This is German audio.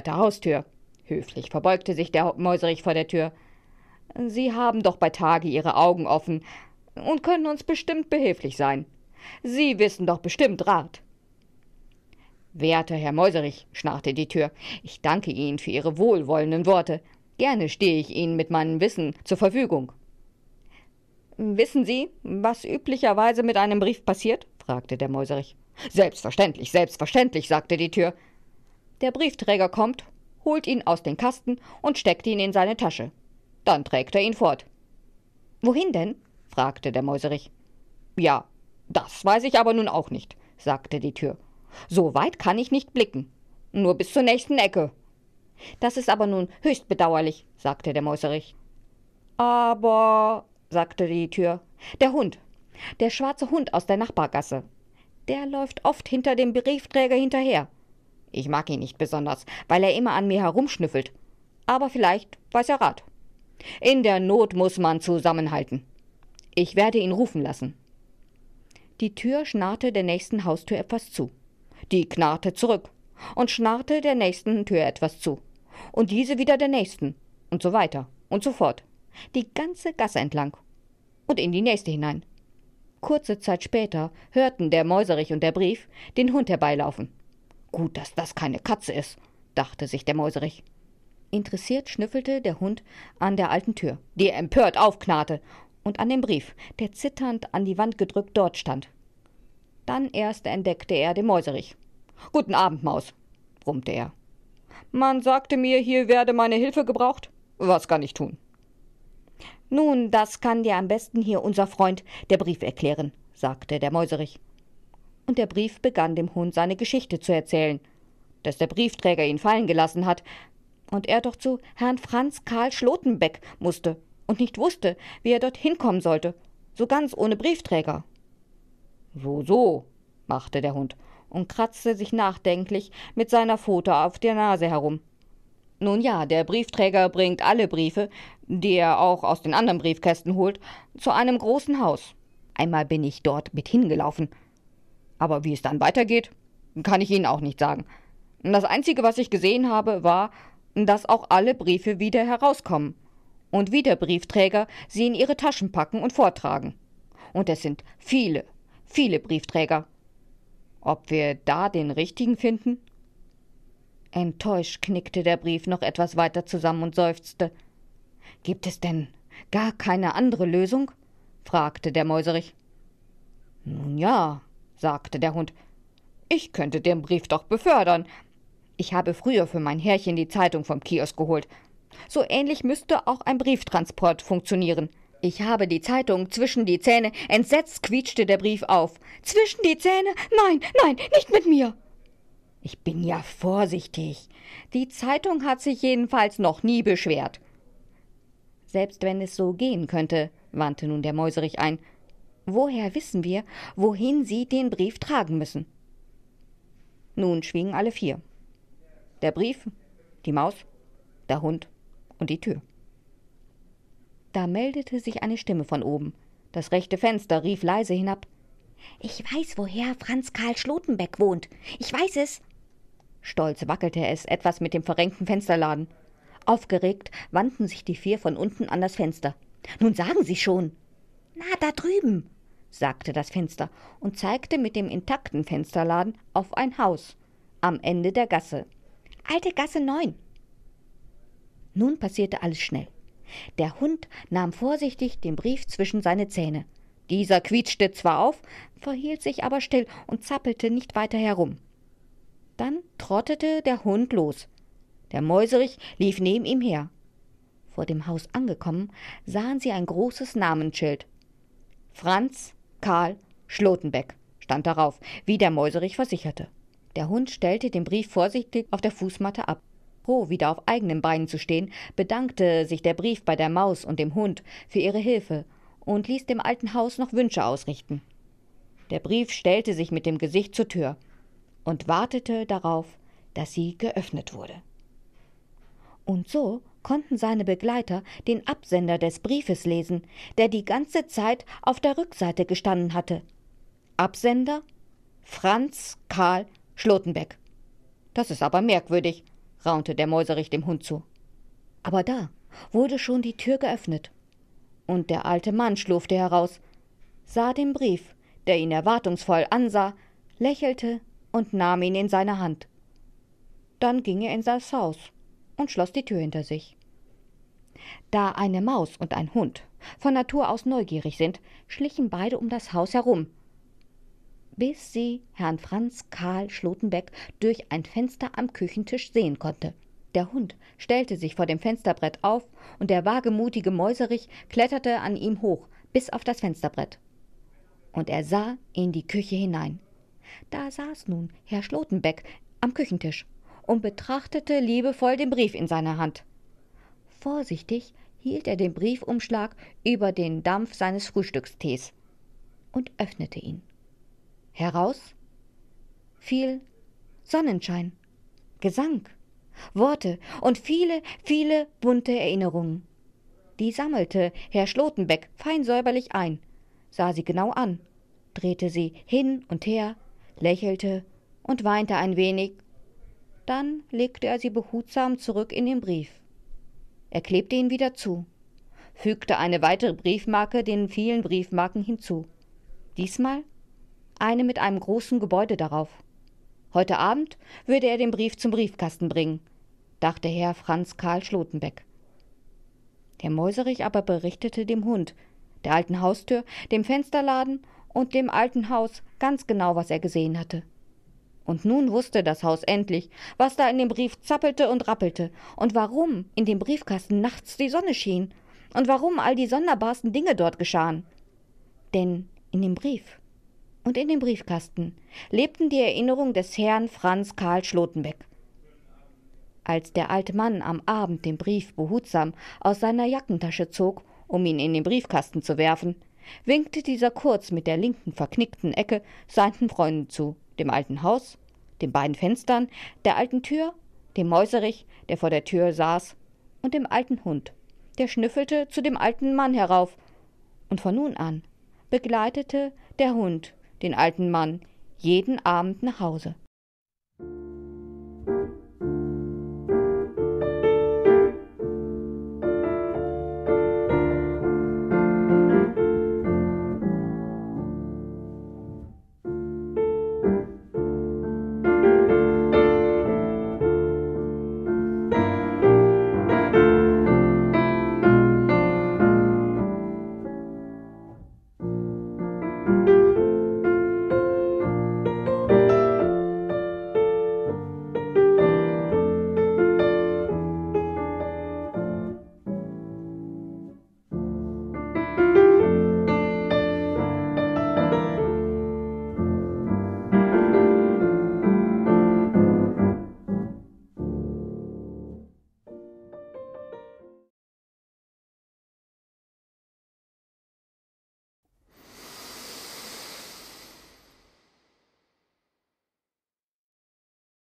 verwitterter Haustür. Höflich verbeugte sich der Mäuserich vor der Tür. Sie haben doch bei Tage Ihre Augen offen und können uns bestimmt behilflich sein. Sie wissen doch bestimmt Rat. Werter Herr Mäuserich, schnarrte die Tür, ich danke Ihnen für Ihre wohlwollenden Worte. Gerne stehe ich Ihnen mit meinem Wissen zur Verfügung. Wissen Sie, was üblicherweise mit einem Brief passiert? fragte der Mäuserich. Selbstverständlich, selbstverständlich, sagte die Tür. Der Briefträger kommt, holt ihn aus dem Kasten und steckt ihn in seine Tasche. Dann trägt er ihn fort. Wohin denn? fragte der Mäuserich. Ja, das weiß ich aber nun auch nicht, sagte die Tür. So weit kann ich nicht blicken. Nur bis zur nächsten Ecke. Das ist aber nun höchst bedauerlich, sagte der Mäuserich. Aber, sagte die Tür, der Hund, der schwarze Hund aus der Nachbargasse, der läuft oft hinter dem Briefträger hinterher. Ich mag ihn nicht besonders, weil er immer an mir herumschnüffelt. Aber vielleicht weiß er Rat. In der Not muss man zusammenhalten. Ich werde ihn rufen lassen. Die Tür schnarrte der nächsten Haustür etwas zu. Die knarrte zurück und schnarrte der nächsten Tür etwas zu. Und diese wieder der nächsten. Und so weiter und so fort. Die ganze Gasse entlang. Und in die nächste hinein. Kurze Zeit später hörten der Mäuserich und der Brief den Hund herbeilaufen. Gut, dass das keine Katze ist, dachte sich der Mäuserich. Interessiert schnüffelte der Hund an der alten Tür, die empört aufknarrte, und an dem Brief, der zitternd an die Wand gedrückt dort stand. Dann erst entdeckte er den Mäuserich. Guten Abend, Maus, brummte er. Man sagte mir, hier werde meine Hilfe gebraucht. Was kann ich tun? Nun, das kann dir am besten hier unser Freund, der Brief, erklären, sagte der Mäuserich und der Brief begann dem Hund seine Geschichte zu erzählen. Dass der Briefträger ihn fallen gelassen hat und er doch zu Herrn Franz Karl Schlotenbeck musste und nicht wusste, wie er dort hinkommen sollte, so ganz ohne Briefträger. So, so, machte der Hund und kratzte sich nachdenklich mit seiner Pfote auf der Nase herum. Nun ja, der Briefträger bringt alle Briefe, die er auch aus den anderen Briefkästen holt, zu einem großen Haus. Einmal bin ich dort mit hingelaufen. Aber wie es dann weitergeht, kann ich Ihnen auch nicht sagen. Das Einzige, was ich gesehen habe, war, dass auch alle Briefe wieder herauskommen und wieder Briefträger sie in ihre Taschen packen und vortragen. Und es sind viele, viele Briefträger. Ob wir da den richtigen finden? Enttäuscht knickte der Brief noch etwas weiter zusammen und seufzte. Gibt es denn gar keine andere Lösung? fragte der Mäuserich. Nun ja, sagte der Hund. Ich könnte den Brief doch befördern. Ich habe früher für mein Herrchen die Zeitung vom Kiosk geholt. So ähnlich müsste auch ein Brieftransport funktionieren. Ich habe die Zeitung zwischen die Zähne. Entsetzt quietschte der Brief auf. Zwischen die Zähne? Nein, nein, nicht mit mir. Ich bin ja vorsichtig. Die Zeitung hat sich jedenfalls noch nie beschwert. Selbst wenn es so gehen könnte, wandte nun der Mäuserich ein, Woher wissen wir, wohin Sie den Brief tragen müssen? Nun schwiegen alle vier. Der Brief, die Maus, der Hund und die Tür. Da meldete sich eine Stimme von oben. Das rechte Fenster rief leise hinab. Ich weiß, woher Franz Karl Schlotenbeck wohnt. Ich weiß es. Stolz wackelte es etwas mit dem verrenkten Fensterladen. Aufgeregt wandten sich die vier von unten an das Fenster. Nun sagen Sie schon, na, da drüben, sagte das Fenster und zeigte mit dem intakten Fensterladen auf ein Haus am Ende der Gasse. Alte Gasse 9. Nun passierte alles schnell. Der Hund nahm vorsichtig den Brief zwischen seine Zähne. Dieser quietschte zwar auf, verhielt sich aber still und zappelte nicht weiter herum. Dann trottete der Hund los. Der Mäuserich lief neben ihm her. Vor dem Haus angekommen, sahen sie ein großes Namensschild Franz Karl Schlotenbeck stand darauf, wie der Mäuserich versicherte. Der Hund stellte den Brief vorsichtig auf der Fußmatte ab. Froh, wieder auf eigenen Beinen zu stehen, bedankte sich der Brief bei der Maus und dem Hund für ihre Hilfe und ließ dem alten Haus noch Wünsche ausrichten. Der Brief stellte sich mit dem Gesicht zur Tür und wartete darauf, dass sie geöffnet wurde. Und so konnten seine Begleiter den Absender des Briefes lesen, der die ganze Zeit auf der Rückseite gestanden hatte. Absender Franz Karl Schlotenbeck. Das ist aber merkwürdig, raunte der Mäuserich dem Hund zu. Aber da wurde schon die Tür geöffnet. Und der alte Mann schlurfte heraus, sah den Brief, der ihn erwartungsvoll ansah, lächelte und nahm ihn in seine Hand. Dann ging er in das Haus und schloss die Tür hinter sich. Da eine Maus und ein Hund von Natur aus neugierig sind, schlichen beide um das Haus herum, bis sie Herrn Franz Karl Schlotenbeck durch ein Fenster am Küchentisch sehen konnte. Der Hund stellte sich vor dem Fensterbrett auf, und der wagemutige Mäuserich kletterte an ihm hoch, bis auf das Fensterbrett. Und er sah in die Küche hinein. Da saß nun Herr Schlotenbeck am Küchentisch und betrachtete liebevoll den Brief in seiner Hand. Vorsichtig hielt er den Briefumschlag über den Dampf seines Frühstückstees und öffnete ihn. Heraus fiel Sonnenschein, Gesang, Worte und viele, viele bunte Erinnerungen. Die sammelte Herr Schlotenbeck fein säuberlich ein, sah sie genau an, drehte sie hin und her, lächelte und weinte ein wenig dann legte er sie behutsam zurück in den Brief. Er klebte ihn wieder zu, fügte eine weitere Briefmarke den vielen Briefmarken hinzu. Diesmal eine mit einem großen Gebäude darauf. Heute Abend würde er den Brief zum Briefkasten bringen, dachte Herr Franz Karl Schlotenbeck. Der Mäuserich aber berichtete dem Hund, der alten Haustür, dem Fensterladen und dem alten Haus ganz genau, was er gesehen hatte. Und nun wusste das Haus endlich, was da in dem Brief zappelte und rappelte, und warum in dem Briefkasten nachts die Sonne schien, und warum all die sonderbarsten Dinge dort geschahen. Denn in dem Brief und in dem Briefkasten lebten die Erinnerungen des Herrn Franz Karl Schlotenbeck. Als der alte Mann am Abend den Brief behutsam aus seiner Jackentasche zog, um ihn in den Briefkasten zu werfen, winkte dieser kurz mit der linken verknickten Ecke seinen Freunden zu dem alten Haus, den beiden Fenstern, der alten Tür, dem Mäuserich, der vor der Tür saß, und dem alten Hund, der schnüffelte zu dem alten Mann herauf. Und von nun an begleitete der Hund den alten Mann jeden Abend nach Hause.